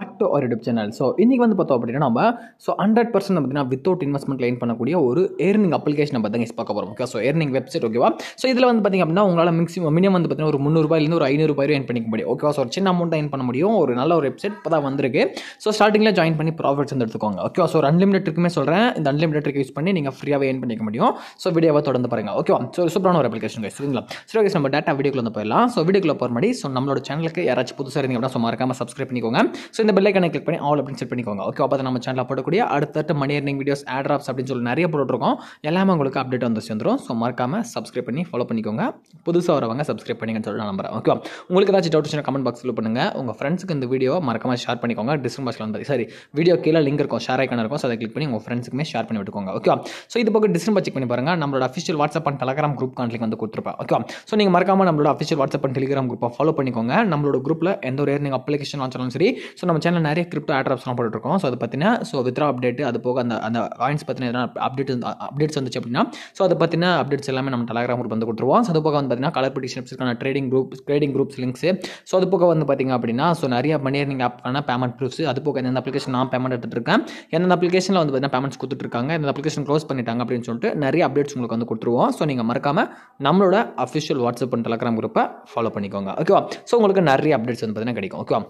back to YouTube channel so இன்றைக்கி வந்து பார்த்தோம் அப்படின்னா நம்ம ஸோ ஹண்ட்ரட் பர்சன்ட் பார்த்தீங்கன்னா வித்தவுட் இன்வெஸ்ட்மெண்ட் லைன் பண்ணக்கூடிய ஒரு ஏர்னிங் அப்ளிகேஷன் பார்த்து எஸ் பார்க்க போகிறோம் ஓகே ஸோ ஏர்னிங் வெப்சைட் ஓகேவா ஸோ இதில் வந்து பார்த்திங்க அப்படின்னா உங்களால் மிக்ஸிமம் மினிமம் வந்து பார்த்தீங்கன்னா ஒரு முந்நூறுபாயிலிருந்து ஒரு ஐநூறுபாயிரம் ஏன் பண்ணிக்க முடியும் ஓகேவா ஸோ ஒரு சின்ன அமௌண்ட் ஏன் பண்ண முடியும் ஒரு நல்ல ஒரு வெப்சைட் இப்போ தான் வந்திருக்கு ஸோ ஸ்டார்டிங்கில் ஜாயின் பண்ணி ப்ராஃபிட்ஸ் வந்து எடுத்துக்கோங்க ஓகேவா ஸோ ஒரு இருக்குமே சொல்கிறேன் இந்த அன்லிமிட்டட் யூஸ் பண்ணி நீங்கள் ஃப்ரீயாகவே ஏன் பண்ணிக்க முடியும் ஸோ வீடியோவை தொடர்ந்து பாருங்கள் ஓகேவா ஸோ சூப்பரான ஒரு அப்ளிகேஷன் கைஸ் சரிங்களா சரி ஓகே நம்ம டேட்டா வீடியோக்குள்ள வந்து போயிடலாம் ஸோ வீடியோக்குள்ள போகிற மாதிரி ஸோ நம்மளோட சேனலுக்கு யாராச்சும் புதுசாக இருந்தீங்க அப்படின்னா ஸோ மறக்காமல் சப்ஸ்கிரைப் பண்ணிக்கோங்க ஸோ இந்த பெல்லைக்கனை கிளிக் பண்ணி ஆல் அப்படின்னு செட் பண்ணிக்கோங்க ஓகே அப்போ நம்ம சேனலில் போடக்கூடிய அடுத்தடுத்த money earning videos ad apps அப்படின்னு சொல்லி நிறைய போட்டுருக்கோம் எல்லாமே உங்களுக்கு அப்டேட் வந்து சேர்ந்துடும் ஸோ மறக்காமல் சப்ஸ்கிரைப் பண்ணி ஃபாலோ பண்ணிக்கோங்க புதுசாக வரவங்க சப்ஸ்கிரைப் பண்ணிங்கன்னு சொல்லி நான் நம்புறேன் ஓகே உங்களுக்கு ஏதாச்சும் டவுட் வச்சுன்னா கமெண்ட் பாக்ஸில் பண்ணுங்கள் உங்கள் ஃப்ரெண்ட்ஸுக்கு இந்த வீடியோவை மறக்காம ஷேர் பண்ணிக்கோங்க டிஸ்கிரிப் பாக்ஸில் வந்து சரி வீடியோ கீழே லிங்க் இருக்கும் ஷேர் ஐக்கான இருக்கும் ஸோ அதை கிளிக் பண்ணி உங்கள் ஃப்ரெண்ட்ஸுக்குமே ஷேர் பண்ணி விட்டுக்கோங்க ஓகே ஸோ இது பக்கம் டிஸ்கிரிப் செக் பண்ணி பாருங்க நம்மளோட official WhatsApp and Telegram group கான்ட்லிக் வந்து கொடுத்துருப்பேன் ஓகே ஸோ நீங்கள் மறக்காம நம்மளோட அஃபிஷியல் வாட்ஸ்அப் அண்ட் டெலிகிராம் குரூப்பை ஃபாலோ பண்ணிக்கோங்க நம்மளோட குரூப்பில் எந்த ஒரு ஏர்னிங் அப்ளிகேஷன் ஆனாலும் சரி ஸோ நம்ம நம்ம சேனல் நிறைய கிரிப்டோ ஆட்ராப்ஸ்லாம் போட்டுருக்கோம் ஸோ அது பார்த்தீங்கன்னா ஸோ வித்ரா அப்டேட் அது போக அந்த அந்த காயின்ஸ் பற்றின எதனா அப்டேட் அப்டேட்ஸ் வந்துச்சு அப்படின்னா ஸோ அதை பற்றின அப்டேட்ஸ் எல்லாமே நம்ம டெலகிராம் குரூப் வந்து கொடுத்துருவோம் ஸோ அது போக வந்து பார்த்தீங்கன்னா கலர் பிடிஷன்ஸ்க்கான trading group trading groups links so அது போக வந்து பார்த்திங்க அப்படின்னா ஸோ நிறைய மணி ஆப் ஆப்க்கான பேமெண்ட் ப்ரூஃப்ஸ் அது போக எந்தெந்த அப்ளிகேஷன் நான் பேமெண்ட் எடுத்துகிட்டு இருக்கேன் எந்தெந்த அப்ளிகேஷனில் வந்து பார்த்தீங்கன்னா பேமெண்ட்ஸ் கொடுத்துட்ருக்காங்க எந்த அப்ளிகேஷன் க்ளோஸ் பண்ணிட்டாங்க அப்படின்னு சொல்லிட்டு நிறைய அப்டேட்ஸ் உங்களுக்கு வந்து கொடுத்துருவோம் ஸோ நீங்கள் மறக்காமல் நம்மளோட அஃபிஷியல் வாட்ஸ்அப் அண்ட் டெலகிராம் குரூப்பை ஃபாலோ பண்ணிக்கோங்க ஓகேவா ஸோ உங்களுக்கு நிறைய அப்டேட்ஸ் வந்து பார்த்தீங்கன்னா கிடைக்கும் ஓகேவா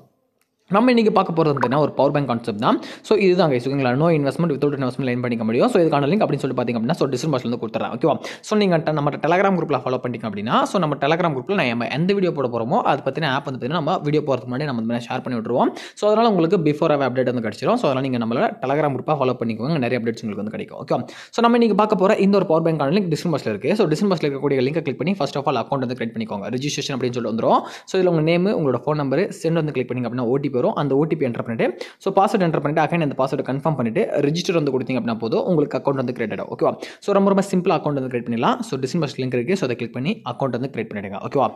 நம்ம இன்றைக்கி பார்க்க போகிறது பார்த்திங்கன்னா ஒரு பவர் பேங்க் கான்செப்ட் தான் ஸோ இதுதான் கைஸ் ஓகேங்களா no investment without investment line பண்ணிக்க முடியும் ஸோ இதுக்கான லிங்க் அப்படின்னு சொல்லி பார்த்தீங்க அப்படின்னா ஸோ டிஸ்கிரிப்ஷன் வந்து கொடுத்துறேன் ஓகேவா ஸோ நீங்கள் நம்ம டெலகிராம் குரூப்பில் ஃபாலோ பண்ணிங்க அப்படின்னா ஸோ நம்ம டெலகிராம் குரூப்பில் நம்ம எந்த வீடியோ போட போகிறோமோ அது பற்றின ஆப் வந்து பார்த்தீங்கன்னா நம்ம வீடியோ போகிறது முன்னாடி நம்ம வந்து ஷேர் பண்ணி விட்டுருவோம் ஸோ அதனால் உங்களுக்கு பிஃபோர் அப்டேட் வந்து கிடச்சிரும் ஸோ அதனால் நீங்கள் நம்மளோட டெலகிராம் குரூப்பாக ஃபாலோ பண்ணிக்கோங்க நிறைய அப்டேட்ஸ் உங்களுக்கு வந்து கிடைக்கும் ஓகே ஸோ நம்ம நீங்கள் பார்க்க போகிற இந்த ஒரு பவர் பேங்க்கான லிங்க் டிஸ்கிரிப்ஷனில் இருக்குது ஸோ டிஸ்கிரிப்ஷனில் இருக்கக்கூடிய லிங்கை கிளிக் பண்ணி ஃபஸ்ட் ஆஃப் ஆல் அக்கௌண்ட் வந்து கிரியேட் பண்ணிக்கோங்க ரிஜிஸ்ட்ரேஷன் அப்படின்னு சொல்லிட்டு வந்துடும் ஸோ இதில் உங்கள் நேம் உங்களோட ஃபோன் நம்பர் சென்ட் வந்து கிளிக் பண்ணிங்க அப்படின்னா ஓடிபி வரும் அந்த ஓடிபி என்டர் பண்ணிட்டு ஸோ பாஸ்வேர்டு என்டர் பண்ணிட்டு அகைன் அந்த பாஸ்வேர்டு கன்ஃபார்ம் பண்ணிட்டு ரிஜிஸ்டர் வந்து கொடுத்தீங்க அப்படின்னா போதும் உங்களுக்கு அக்கௌண்ட் வந்து கிரியேட் ஆகும் ஓகேவா ஸோ ரொம்ப ரொம்ப சிம்பிள் அக்கௌண்ட் வந்து கிரியேட் பண்ணிடலாம் ஸோ டிஸ்கிரிப்ஷன் லிங்க் இருக்குது ஸோ அதை கிளிக் பண்ணி அக்கௌண்ட் வந்து கிரியேட் பண்ணிடுங்க ஓகேவா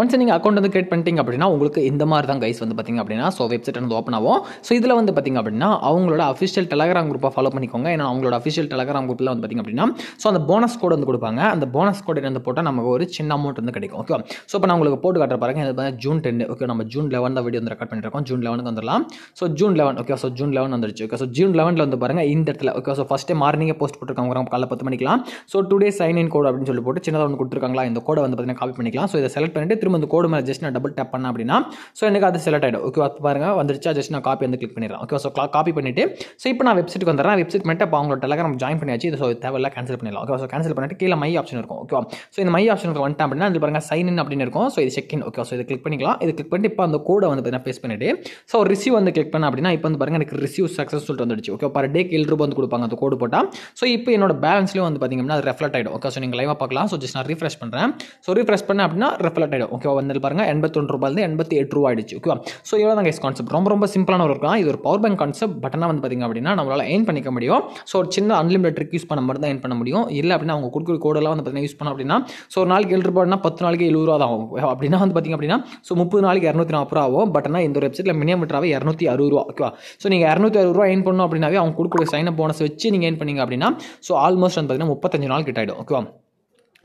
ஒன்ஸ் நீங்கள் அக்கௌண்ட் வந்து கிரியேட் பண்ணிட்டீங்க அப்படின்னா உங்களுக்கு இந்த மாதிரி தான் கைஸ் வந்து பார்த்திங்க அப்படின்னா ஸோ வெப்சைட் வந்து ஓப்பன் ஆகும் ஸோ இதில் வந்து பார்த்திங்க அப்படின்னா அவங்களோட அஃபிஷியல் டெலகிராம் குரூப்பை ஃபாலோ பண்ணிக்கோங்க ஏன்னா அவங்களோட அஃபிஷியல் டெலகிராம் குரூப்பில் வந்து பார்த்திங்க அப்படின்னா ஸோ அந்த போனஸ் கோடு வந்து கொடுப்பாங்க அந்த போனஸ் கோட் வந்து போட்டால் நமக்கு ஒரு சின்ன அமௌண்ட் வந்து கிடைக்கும் ஓகே ஸோ இப்போ நான் உங்களுக்கு போட்டு காட்டுற பாருங்க இது பார்த்தா ஜூன் டென் ஓகே நம்ம ஜூன் லெவன் தான் வீடியோ வந்து ரெக்கார்ட் பண்ணிருக்கோம் ஜூன் லெவனுக்கு வந்துடலாம் so June eleven okay so June eleven வந்துருச்சு ஓகே ஸோ ஜூன் லெவனில் வந்து பாருங்க இந்த இடத்துல ஓகே ஸோ ஃபஸ்ட்டே மார்னிங்கே போஸ்ட் போட்டுருக்காங்க காலை பத்து மணிக்கலாம் so today sign in code அப்படின்னு சொல்லி போட்டு சின்னதாக ஒன்று கொடுத்துருக்காங்களா இந்த கோடை வந்து பார்த்தீங்கன்னா காப்பி பண்ணிக்கலாம் ஸோ இதை செலக்ட் பண்ணிட்டு திரும்ப அந்த கோடு மேலே ஜஸ்ட் நான் டபுள் டேப் பண்ண அப்படின்னா ஸோ எனக்கு அது செலக்ட் ஆகிடும் ஓகே பாருங்கள் வந்துருச்சா ஜஸ்ட் நான் காப்பி வந்து கிளிக் பண்ணிடுறேன் ஓகே ஸோ காப்பி பண்ணிட்டு ஸோ இப்போ நான் வெப்சைட்டுக்கு வந்துடுறேன் வெப்சைட் மட்டும் அப்போ அவங்களோட டெலகிராம் ஜாயின் பண்ணியாச்சு இது ஸோ தேவையில்ல கேன்சல் பண்ணிடலாம் ஓகே ஸோ கேன்சல் பண்ணிட்டு கீழே மை ஆப்ஷன் இருக்கும் ஓகே ஸோ இந்த மை ஆப்ஷனுக்கு வந்துட்டேன் அப்படின்னா அது பாருங்கள் சைன் இன் அப்படின்னு இருக்கும் ஸோ இது செக் இன் ஓகே ஸோ இது கிளிக் பண்ணிக்கலாம் இது கிளிக் பண்ணிட்டு இப்போ அந்த கோடை வந்து பார்த்தீங்கன்னா பேஸ் பண்ணிட்டு ஸோ ரிசீவ் வந்து கிளிக் பண்ண அப்படின்னா இப்போ வந்து பாருங்க எனக்கு ரிசீவ் சக்ஸஸ் சொல்லிட்டு வந்துடுச்சு ஓகே பர் டேக்கு ஏழு ரூபா வந்து கொடுப்பாங்க அந்த கோடு போட்டால் ஸோ இப்போ என்னோட பேலன்ஸ்லேயும் வந்து பார்த்தீங்கன்னா அது ரெஃப்ளெக்ட் ஆகிடும் ஓகே ஸோ நீங்கள் லைவாக பார்க்கலாம் ஸோ ஜஸ்ட் நான் ரீஃப்ரெஷ் பண்ணுறேன் ஸோ ரீஃப்ரெஷ் பண்ணேன் அப்படின்னா ரெஃப்ளெக்ட் ஆகிடும் ஓகேவா வந்து பாருங்க எண்பத்தொன்று ரூபாயிலிருந்து எண்பத்தி எட்டு ரூபா ஆயிடுச்சு ஓகேவா ஸோ இவ்வளோ தான் கைஸ் கான்செப்ட் ரொம்ப ரொம்ப சிம்பிளான ஒரு இருக்கலாம் இது ஒரு பவர் பேங்க் கான்செப்ட் பட்டனாக வந்து பார்த்திங்க அப்படின்னா நம்மளால் ஏன் பண்ணிக்க முடியும் ஸோ ஒரு சின்ன அன்லிமிட் ட்ரிக் யூஸ் பண்ண மாதிரி தான் ஏன் பண்ண முடியும் இல்லை அப்படின்னா அவங்க கொடுக்குற கோடெல்லாம் வந்து பார்த்தீங்கன்னா யூஸ் பண்ண அப்படின்னா ஸோ ஒரு நாளைக்கு ஏழு ரூபாய்னா பத்து நாளைக்கு எழுபது ரூபா தான் ஆகும் அப்படின்னா வந்து பார்த்திங்க அப்படின்னா ஸோ முப்பது நாளைக்கு இரநூத்தி நாற்பது ரூபா ஆகும் பட் ஆனால் இந்த ஒரு வெப்சைட்டில் மினிமம் விட்ராவே இரநூத்தி அறுபது ரூபா ஓகேவா ஸோ நீங்கள் இரநூத்தி அறுபது ரூபா ஏன் பண்ணணும் அப்படின்னாவே அவங்க கொடுக்குற சைன் போனஸ் வச்சு நீங்கள் ஏன் பண்ணீங்க அப்படின்னா ஸோ ஆல்மோஸ்ட் வந்து பார்த்திங்கன்னா முப்பத்தஞ்சு நாள் கிட்ட ஆகிடும் ஓகேவா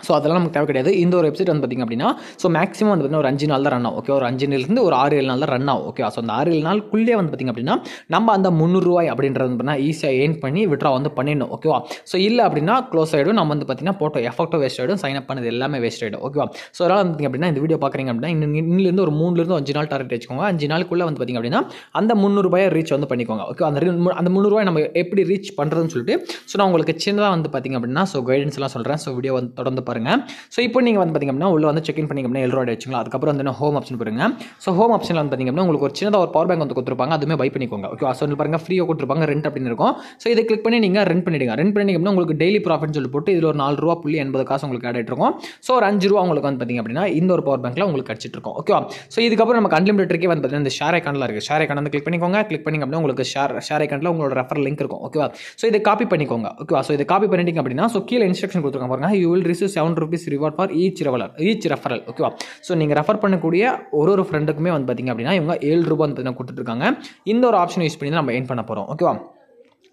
ஸோ அதெல்லாம் நமக்கு தேவை கிடையாது இந்த ஒரு வெப்சைட் வந்து பார்த்திங்க அப்படின்னா ஸோ மேக்ஸிமம் வந்து பார்த்திங்கன்னா ஒரு அஞ்சு நாள் தான் ரன் ஆகும் ஓகே ஒரு அஞ்சு இருந்து ஒரு ஆறு ஏழு நாள் தான் ரன் ஆகும் ஓகே ஸோ அந்த ஆறு ஏழு நாளுக்குள்ளே வந்து பார்த்திங்க அப்படின்னா நம்ம அந்த முந்நூறுரூவாய் அப்படின்றது அப்படின்னா ஈஸியாக ஏர்ன் பண்ணி விட்ரா வந்து பண்ணிடணும் ஓகேவா ஸோ இல்லை அப்படின்னா க்ளோஸ் ஆகிடும் நம்ம வந்து பார்த்திங்கனா போட்டோ எஃபெக்டோ வேஸ்ட் ஆகிடும் சைன் அப் பண்ணது எல்லாமே வேஸ்ட் ஆகிடும் ஓகேவா ஸோ அதனால் வந்து அப்படின்னா இந்த வீடியோ பார்க்குறீங்க அப்படின்னா இன்னும் இன்னிலிருந்து ஒரு மூணுலேருந்து அஞ்சு நாள் டார்கெட் வச்சுக்கோங்க அஞ்சு நாளுக்குள்ளே வந்து பார்த்திங்க அப்படின்னா அந்த முந்நூறுபாயை ரீச் வந்து பண்ணிக்கோங்க ஓகே அந்த அந்த முந்நூறுபாய் நம்ம எப்படி ரீச் பண்ணுறதுன்னு சொல்லிட்டு ஸோ நான் உங்களுக்கு சின்னதாக வந்து பார்த்திங்க அப்படின்னா ஸோ கைடன்ஸ்லாம் சொல்கிறேன் ஸோ வீடியோ வந்து தொடர்ந்து பாருங்கள் ஸோ இப்போ நீங்கள் வந்து பார்த்திங்கன்னா உள்ள வந்து செக் இன் பண்ணிங்கன்னா எல்ரோட வச்சுக்கலாம் அதுக்கப்புறம் வந்து ஹோம் ஆப்ஷன் பாருங்க ஸோ ஹோம் ஆப்ஷனில் வந்து பார்த்திங்கன்னா உங்களுக்கு ஒரு சின்னதாக ஒரு பவர் பேங்க் வந்து கொடுத்துருப்பாங்க அதுவுமே பை பண்ணிக்கோங்க ஓகே ஸோ பாருங்கள் ஃப்ரீயாக கொடுத்துருப்பாங்க ரெண்ட் அப்படின்னு இருக்கும் ஸோ இதை கிளிக் பண்ணி நீங்கள் ரெண்ட் பண்ணிடுங்க ரெண்ட் பண்ணிங்கன்னா உங்களுக்கு டெய்லி ப்ராஃபிட்னு சொல்லி போட்டு இதில் ஒரு நாலு ரூபா புள்ளி எண்பது காசு உங்களுக்கு ஆட் இருக்கும் ஸோ ஒரு அஞ்சு ரூபா உங்களுக்கு வந்து பார்த்திங்க அப்படின்னா இந்த ஒரு பவர் பேங்க்கில் உங்களுக்கு கிடச்சிட்டு இருக்கும் ஓகேவா ஸோ இதுக்கப்புறம் நமக்கு அன்லிமிட்டட்க்கே வந்து பார்த்திங்கன்னா இந்த ஷேர் ஐக்கானில் இருக்குது ஷேர் ஐக்கான் வந்து கிளிக் பண்ணிக்கோங்க கிளிக் பண்ணிங்க அப்படின்னா உங்களுக்கு ஷேர் ஷேர் ஐக்கானில் உங்களோட ரெஃபர் லிங்க் இருக்கும் ஓகேவா ஸோ இதை காப்பி பண்ணிக்கோங்க ஓகேவா ஸோ இதை காப்பி பண்ணிட்டீங்க அப்படின்னா ஸோ கீழே இன்ஸ்ட்ரக்ஷன் கொடுத்துருக்காங்க பாருங்க you will receive seven rupees reward for each ரெவலர் ஈச் ரெஃபரல் ஓகேவா ஸோ நீங்கள் ரெஃபர் பண்ணக்கூடிய ஒரு ஒரு ஃப்ரெண்டுக்குமே வந்து பார்த்திங்க அப்படின்னா இவங்க ஏழு ரூபா வந்து பார்த்திங்கன்னா கொடுத்துட்ருக்காங்க இந்த ஒரு ஆப்ஷன் யூஸ் பண்ணி தான் நம்ம எயின் பண்ண போகிறோம் ஓகேவா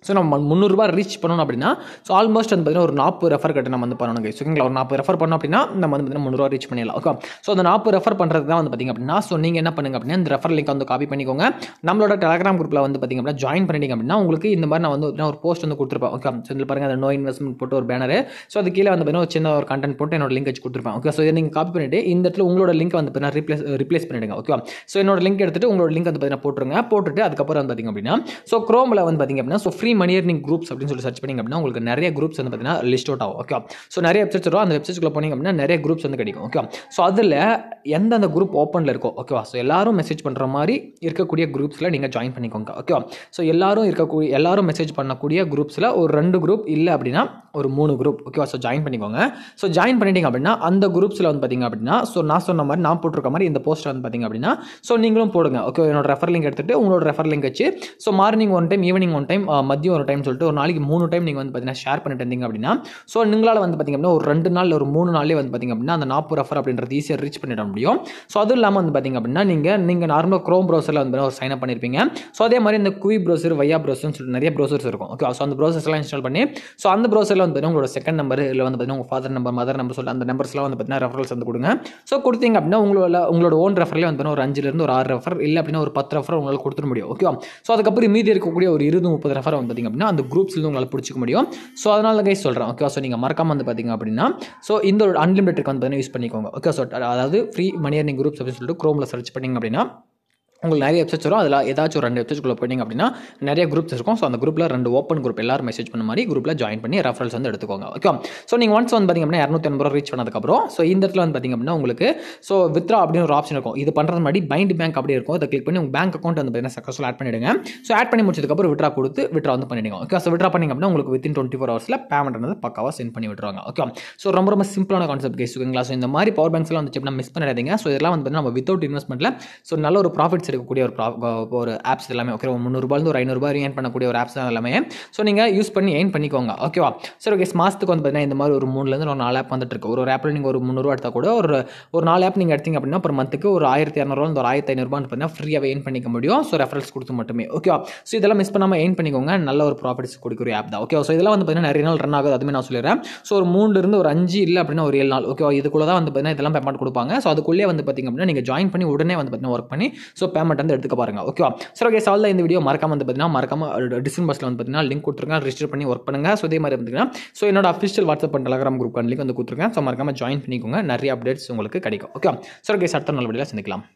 ஸோ நம்ம முந்நூறுரூவா ரீச் பண்ணணும் அப்படின்னா ஸோ ஆல்மோஸ்ட் வந்து பார்த்தீங்கன்னா ஒரு நாற்பது ரெஃபர் கட்டு நம்ம வந்து பண்ணணும் கைஸ் ஓகேங்களா ஒரு நாற்பது ரெஃபர் பண்ணோம் அப்படின்னா நம்ம வந்து பார்த்தீங்கன்னா முந்நூறுவா ரீச் பண்ணிடலாம் ஓகே ஸோ அந்த நாற்பது ரெஃபர் பண்ணுறது தான் வந்து பார்த்திங்க அப்படின்னா ஸோ நீங்கள் என்ன பண்ணுங்க அப்படின்னா இந்த ரெஃபர் லிங்க் வந்து காப்பி பண்ணிக்கோங்க நம்மளோட டெலகிராம் குரூப்பில் வந்து பார்த்திங்க அப்படின்னா ஜாயின் பண்ணிட்டீங்க அப்படின்னா உங்களுக்கு இந்த மாதிரி நான் வந்து ஒரு போஸ்ட் வந்து கொடுத்துருப்பேன் ஓகே சொல்லி பாருங்க அந்த நோ இன்வெஸ்ட்மெண்ட் போட்டு ஒரு பேனர் ஸோ அது கீழே வந்து பார்த்தீங்கன்னா ஒரு சின்ன ஒரு கண்டென்ட் போட்டு என்னோட லிங்க் வச்சு கொடுத்துருப்பேன் ஓகே ஸோ இதை நீங்கள் காப்பி பண்ணிவிட்டு இந்த இடத்துல உங்களோட லிங்க் வந்து பார்த்தீங்கன்னா ரிப்ளேஸ் ரிப்ளேஸ் பண்ணிவிடுங்க ஓகே ஸோ என்னோட லிங்க் எடுத்துகிட்டு உங்களோட லிங்க் வந்து பார்த்தீங்கன்னா போட்டுருங்க போட்டுட்டு அதுக்கப்புறம் வந்து பார்த்திங்க அப்படின்னா ஸோ க்ரோமில் வந்து பார்த்திங்க அப்படின்னா so free free money earning groups அப்படின்னு சொல்லி சர்ச் பண்ணிங்க அப்படின்னா உங்களுக்கு நிறைய குரூப்ஸ் வந்து பார்த்தீங்கன்னா லிஸ்ட் அவுட் ஆகும் ஓகே ஸோ நிறைய வெப்சைட் வரும் அந்த வெப்சைட்ஸ்க்குள்ள போனீங்க அப்படின்னா நிறைய குரூப்ஸ் வந்து கிடைக்கும் ஓகே ஸோ அதில் எந்தெந்த குரூப் ஓப்பனில் இருக்கோ ஓகேவா ஸோ எல்லாரும் மெசேஜ் பண்ணுற மாதிரி இருக்கக்கூடிய குரூப்ஸில் நீங்கள் ஜாயின் பண்ணிக்கோங்க ஓகேவா ஸோ எல்லாரும் இருக்கக்கூடிய எல்லாரும் மெசேஜ் பண்ணக்கூடிய குரூப்ஸில் ஒரு ரெண்டு குரூப் இல்லை அப்படின்னா ஒரு மூணு குரூப் ஓகேவா ஸோ ஜாயின் பண்ணிக்கோங்க ஸோ ஜாயின் பண்ணிட்டீங்க அப்படின்னா அந்த குரூப்ஸில் வந்து பார்த்தீங்க அப்படின்னா ஸோ நான் சொன்ன மாதிரி நான் போட்டிருக்க மாதிரி இந்த போஸ்ட் வந்து பார்த்தீங்க அப்படின்னா ஸோ நீங்களும் போடுங்க ஓகே என்னோட ரெஃபர் லிங்க் எடுத்துகிட்டு உங்களோட ரெஃபர் லிங்க் வச்சு so morning one time evening one time மதியம் ஒரு டைம் சொல்லிட்டு ஒரு நாளைக்கு மூணு டைம் நீங்கள் வந்து பார்த்தீங்கன்னா ஷேர் பண்ணிட்டு இருந்தீங்க அப்படின்னா ஸோ நீங்களால் வந்து பார்த்தீங்கன்னா அப்படின்னா ஒரு ரெண்டு நாள் ஒரு மூணு நாளே வந்து பார்த்திங்க அப்படின்னா அந்த நாற்பது ரெஃபர் அப்படின்றது ஈஸியாக ரீச் பண்ணிட முடியும் ஸோ அதுவும் இல்லாமல் வந்து பார்த்திங்க அப்படின்னா நீங்கள் நீங்கள் நார்மலாக க்ரோம் ப்ரௌசரில் வந்து ஒரு சைன் அப் பண்ணியிருப்பீங்க ஸோ அதே மாதிரி இந்த குவி ப்ரௌசர் வையா ப்ரௌசர்னு சொல்லிட்டு நிறைய ப்ரௌசர்ஸ் இருக்கும் ஓகே ஸோ அந்த ப்ரௌசர்ஸ்லாம் இன்ஸ்டால் பண்ணி ஸோ அந்த ப்ரௌசரில் வந்து பார்த்தீங்கன்னா உங்களோட செகண்ட் நம்பர் இல்லை வந்து பார்த்தீங்கன்னா உங்கள் ஃபாதர் நம்பர் மதர் நம்பர் சொல்லி அந்த நம்பர்ஸ்லாம் வந்து பார்த்தீங்கன்னா ரெஃபரல்ஸ் வந்து கொடுங்க ஸோ கொடுத்தீங்க அப்படின்னா உங்களோட உங்களோட ஓன் ரெஃபரில் வந்து ஒரு அஞ்சுலேருந்து ஒரு ஆறு ரெஃபர் இல்லை அப்படின்னா ஒரு பத்து ரெஃபர் உங்களால் கொடுத்துட முடியும் ஓகே ஸோ அதுக்கப்புறம் மீதி இருக்கக்கூடிய ஒரு இருபது முப்பது ரெஃபர் வந்து பார்த்திங்க அப்படின்னா அந்த குரூப்ஸ்லேருந்து உங்களால் பிடிச்சிக்க முடியும் ஸோ தான் கைஸ் சொல்கிறேன் ஓகே ஸோ நீங்கள் மறக்காமல் வந்து பார்த்திங்க அப்படின்னா ஸோ இந்த ஒரு அன்லிமிட்டட் வந்து பார்த்தீங்கன்னா யூஸ் பண்ணிக்கோங்க ஓகே ஸோ அதாவது ஃப்ரீ மணியர் நீங்கள் குரூப்ஸ் அப்படின்னு சொல்லிட்டு க்ரோமில் சர்ச் பண்ணிங்க அப்படின்னா உங்களுக்கு நிறைய வெப்சைட்ஸ் வரும் அதில் ஏதாச்சும் ஒரு ரெண்டு குள்ளே போனீங்க அப்படின்னா நிறைய குரூப்ஸ் இருக்கும் ஸோ அந்த குரூப்பில் ரெண்டு ஓப்பன் குரூப் எல்லாரும் மெசேஜ் பண்ண மாதிரி குரூப்பில் ஜாயின் பண்ணி ரெஃபரல்ஸ் வந்து எடுத்துக்கோங்க ஓகே ஸோ நீங்கள் ஒன்ஸ் வந்து பார்த்திங்க அப்படின்னா இரநூத்தி எண்பது ரூபா ரீச் பண்ணதுக்கப்புறம் ஸோ இந்த இடத்துல வந்து பார்த்திங்க அப்படின்னா உங்களுக்கு ஸோ வித்ரா அப்படின்னு ஒரு ஆப்ஷன் இருக்கும் இது பண்ணுறது மாதிரி பைண்ட் பேங்க் அப்படி இருக்கும் அதை கிளிக் பண்ணி உங்கள் பேங்க் அக்கௌண்ட் வந்து பார்த்திங்கன்னா சக்ஸஸ்ஃபுல் ஆட் பண்ணிவிடுங்க ஸோ ஆட் பண்ணி முடிச்சதுக்கப்புறம் விட்ரா கொடுத்து விட்ரா வந்து பண்ணிவிடுங்க ஓகே ஸோ விட்ரா பண்ணிங்க அப்படின்னா உங்களுக்கு வித்தின் டுவெண்ட்டி ஃபோர் ஹவர்ஸில் பேமெண்ட் வந்து பக்காவாக சென்ட் பண்ணி விட்ருவாங்க ஓகே ஸோ ரொம்ப ரொம்ப சிம்பிளான கான்செப்ட் கேஸ் ஓகேங்களா ஸோ இந்த மாதிரி பவர் பேங்க்ஸ்லாம் வந்துச்சு அப்படின்னா மிஸ் பண்ணிடாதீங்க ஸோ இதெல்லாம் வந்து நம்ம வித்தவுட் இன்வெஸ்ட்மெண்ட்டில் ஸோ நல்ல ஒரு ப்ராஃபிட் காயின்ஸ் எடுக்கக்கூடிய ஒரு ப்ரா ஒரு ஆப்ஸ் எல்லாமே ஓகே முந்நூறுபாலேருந்து ஒரு ஐநூறுபா ஏர்ன் பண்ணக்கூடிய ஒரு ஆப்ஸ் தான் எல்லாமே ஸோ நீங்கள் யூஸ் பண்ணி எயின் பண்ணிக்கோங்க ஓகேவா சார் ஓகே மாதத்துக்கு வந்து பார்த்தீங்கன்னா இந்த மாதிரி ஒரு மூணுலேருந்து ஒரு நாலு ஆப் வந்துட்டு இருக்கு ஒரு ஒரு ஆப்பில் நீங்கள் ஒரு முந்நூறுவா எடுத்தால் கூட ஒரு ஒரு நாலு ஆப் நீங்கள் எடுத்தீங்க அப்படின்னா ஒரு மந்த்துக்கு ஒரு ஆயிரத்தி இரநூறுவா ஒரு ஆயிரத்தி ஐநூறுபா பார்த்தீங்கன்னா ஃப்ரீயாக ஏர்ன் பண்ணிக்க முடியும் ஸோ ரெஃபரன்ஸ் கொடுத்து மட்டுமே ஓகேவா ஸோ இதெல்லாம் மிஸ் பண்ணாமல் எயின் பண்ணிக்கோங்க நல்ல ஒரு ப்ராஃபிட்ஸ் கொடுக்குற ஆப் தான் ஓகே ஸோ இதெல்லாம் வந்து பார்த்தீங்கன்னா நிறைய நாள் ரன் ஆகுது அதுவுமே நான் சொல்லிடுறேன் ஸோ ஒரு மூணுலேருந்து ஒரு அஞ்சு இல்லை அப்படின்னா ஒரு ஏழு நாள் ஓகேவா இதுக்குள்ள தான் வந்து பார்த்தீங்கன்னா இதெல்லாம் பேமெண்ட் கொடுப்பாங்க ஸோ அதுக்குள்ளே வந்து பார்த்திங்க அப்படின்னா நீங்கள் ஜாயின் பண்ணி உடனே வந்து பார்த்தீங்கன்னா ஒர்க் பண்ணி ஸோ பேமெண்ட் வந்து எடுத்துக்க பாருங்கள் ஓகேவா சார் ஓகே சால்ல இந்த வீடியோ மறக்காம வந்து பார்த்தீங்கன்னா மறக்காம டிஸ்கிரிப்ஷனில் வந்து பார்த்தீங்கன்னா லிங்க் கொடுத்துருக்கேன் ரிஜிஸ்டர் பண்ணி ஒர்க் பண்ணுங்கள் ஸோ இதே மாதிரி பார்த்தீங்கன்னா ஸோ என்னோட official WhatsApp and Telegram group link வந்து கொடுத்துருக்கேன் ஸோ மறக்காம ஜாயின் பண்ணிக்கோங்க நிறைய அப்டேட்ஸ் உங்களுக்கு கிடைக்கும் ஓகே சார் ஓகே அடுத்த நல்லபடியாக சந்திக்கலாம்